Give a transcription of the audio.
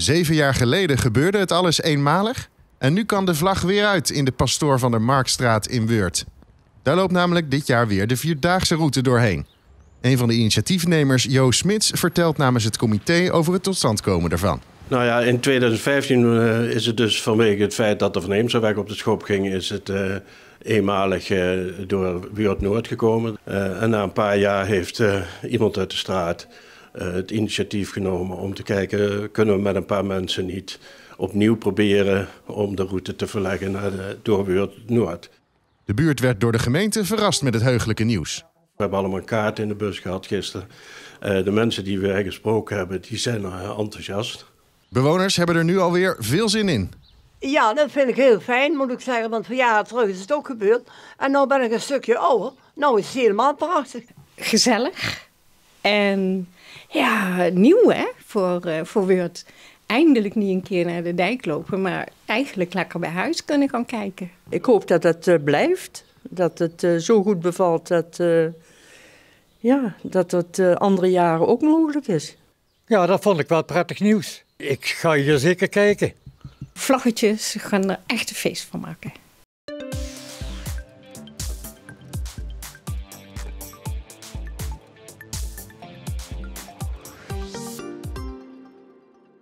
Zeven jaar geleden gebeurde het alles eenmalig. En nu kan de vlag weer uit in de Pastoor van der Marktstraat in Weert. Daar loopt namelijk dit jaar weer de Vierdaagse route doorheen. Een van de initiatiefnemers, Jo Smits, vertelt namens het comité over het tot stand komen daarvan. Nou ja, in 2015 eh, is het dus vanwege het feit dat de verneemselweg op de schop ging, is het eh, eenmalig eh, door Weert Noord gekomen. en na een paar jaar heeft iemand uit de straat eh, het initiatief genomen om te kijken, kunnen we met een paar mensen niet opnieuw proberen om de route te verleggen naar de doorbuurt Noord. De buurt werd door de gemeente verrast met het heugelijke nieuws. We hebben allemaal een kaart in de bus gehad gisteren. Eh, de mensen die we gesproken hebben, die zijn eh, enthousiast. Bewoners hebben er nu alweer veel zin in. Ja, dat vind ik heel fijn, moet ik zeggen. Want van jaren terug is het ook gebeurd. En nu ben ik een stukje ouder. Nou is het helemaal prachtig. Gezellig. En ja, nieuw hè, voor, uh, voor Eindelijk niet een keer naar de dijk lopen, maar eigenlijk lekker bij huis kunnen gaan kijken. Ik hoop dat dat eh, blijft, dat het eh, zo goed bevalt dat, ja, dat het andere jaren ook mogelijk is. Ja, dat vond ik wel prettig nieuws. Ik ga hier zeker kijken. Vlaggetjes gaan er echt een feest van maken.